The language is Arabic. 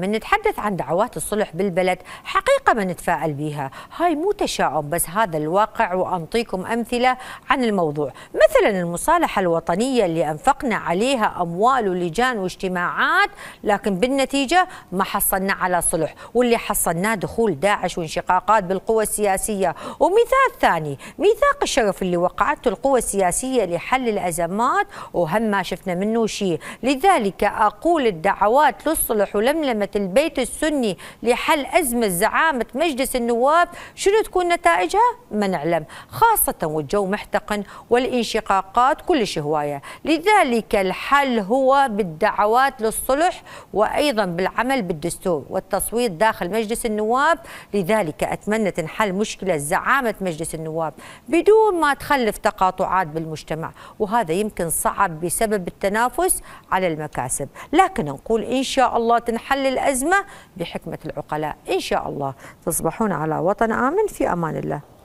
من نتحدث عن دعوات الصلح بالبلد حقيقة ما نتفائل بها هاي مو تشاؤم بس هذا الواقع وأنطيكم أمثلة عن الموضوع مثلا المصالحة الوطنية اللي أنفقنا عليها أموال ولجان واجتماعات لكن بالنتيجة ما حصلنا على صلح واللي حصلناه دخول داعش وانشقاقات بالقوى السياسية ومثال ثاني ميثاق الشرف اللي وقعته القوى السياسية لحل الأزمات وهم ما شفنا منه شيء لذلك أقول الدعوات للصلح ولملمة البيت السني لحل أزمة زعامة مجلس النواب شنو تكون نتائجها؟ ما نعلم خاصة والجو محتقن والانشقاقات كلش هواية لذلك الحل هو بالدعوات للصلح وأيضا بالعمل بالدستور والتصويت داخل مجلس النواب لذلك أتمنى تنحل مشكلة زعامة مجلس النواب بدون ما تخلف تقاطعات بالمجتمع وهذا يمكن صعب بسبب التنافس على المكاسب لكن نقول إن شاء الله تنحل الأزمة بحكمة العقلاء إن شاء الله تصبحون على وطن آمن في أمان الله